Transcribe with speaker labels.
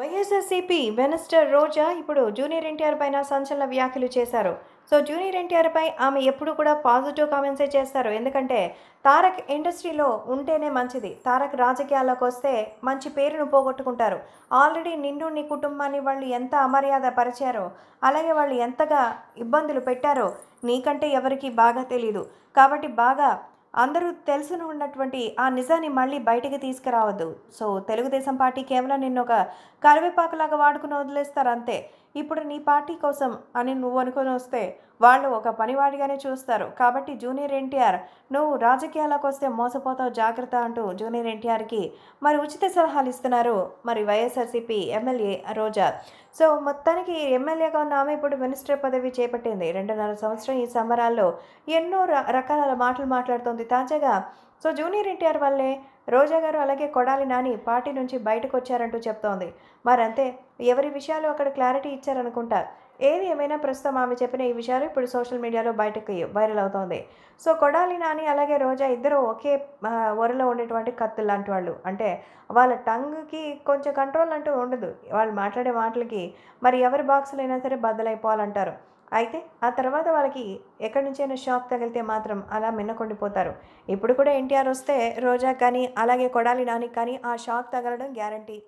Speaker 1: YSRCP minister రోజా ఇప్పుడు junior NTR పైన సంచలన వ్యాఖ్యలు చేశారు సో జూనియర్ ఎన్టీఆర్ పై ఆమె ఎప్పుడు కూడా పాజిటివ్ కామెంట్సే చేస్తారు ఎందుకంటే తారక్ ఇండస్ట్రీలో ఉంటేనే మంచిది తారక్ రాజకీయాల్లోకి వస్తే మంచి పేరును పోగొట్టుకుంటారు ఆల్రెడీ నిన్ను నీ కుటుంబాన్ని వాళ్ళు ఎంత అమర్యాద పరిచారో అలాగే వాళ్ళు ఎంతగా ఇబ్బందులు పెట్టారో నీకంటే ఎవరికీ బాగా తెలీదు కాబట్టి బాగా అందరూ తెలిసిన ఉన్నటువంటి ఆ నిజాన్ని మళ్ళీ బయటికి తీసుకురావద్దు సో తెలుగుదేశం పార్టీ కేవలం నిన్న ఒక కరివేపాకులాగా వాడుకుని వదిలేస్తారు అంతే ఇప్పుడు నీ పార్టీ కోసం అని నువ్వు అనుకొని వస్తే వాళ్ళు ఒక పనివాడిగానే చూస్తారు కాబట్టి జూనియర్ ఎన్టీఆర్ నువ్వు రాజకీయాలకు వస్తే మోసపోతావు జాగ్రత్త అంటూ జూనియర్ ఎన్టీఆర్కి మరి ఉచిత సలహాలు ఇస్తున్నారు మరి వైఎస్ఆర్సీపీ ఎమ్మెల్యే రోజా సో మొత్తానికి ఎమ్మెల్యేగా ఉన్న ఆమె ఇప్పుడు మినిస్టర్ పదవి చేపట్టింది రెండున్నర సంవత్సరం ఈ సంబరాల్లో ఎన్నో రకాల మాటలు మాట్లాడుతోంది తాజాగా సో జూనియర్ ఎన్టీఆర్ వల్లే రోజా గారు అలాగే కొడాలి నాని పార్టీ నుంచి బయటకు వచ్చారంటూ చెప్తోంది మరంతే ఎవరి విషయాలు అక్కడ క్లారిటీ ఇచ్చారనుకుంటా ఏది ఏమైనా ప్రస్తుతం ఆమె చెప్పిన ఈ విషయాలు ఇప్పుడు సోషల్ మీడియాలో బయటకు వైరల్ అవుతోంది సో కొడాలి నాని అలాగే రోజా ఇద్దరు ఒకే ఒరలో ఉండేటువంటి కత్తులు లాంటి వాళ్ళు అంటే వాళ్ళ టంగ్కి కొంచెం కంట్రోల్ అంటూ ఉండదు వాళ్ళు మాట్లాడే మాటలకి మరి ఎవరి బాక్సులైనా సరే బద్దలైపోవాలంటారు అయితే ఆ తర్వాత వాళ్ళకి ఎక్కడి నుంచైనా షాక్ తగిలితే మాత్రం అలా మిన్నకొండిపోతారు ఇప్పుడు కూడా ఎన్టీఆర్ వస్తే రోజా కానీ అలాగే కొడాలి నానికి కానీ ఆ షాక్ తగలడం గ్యారంటీ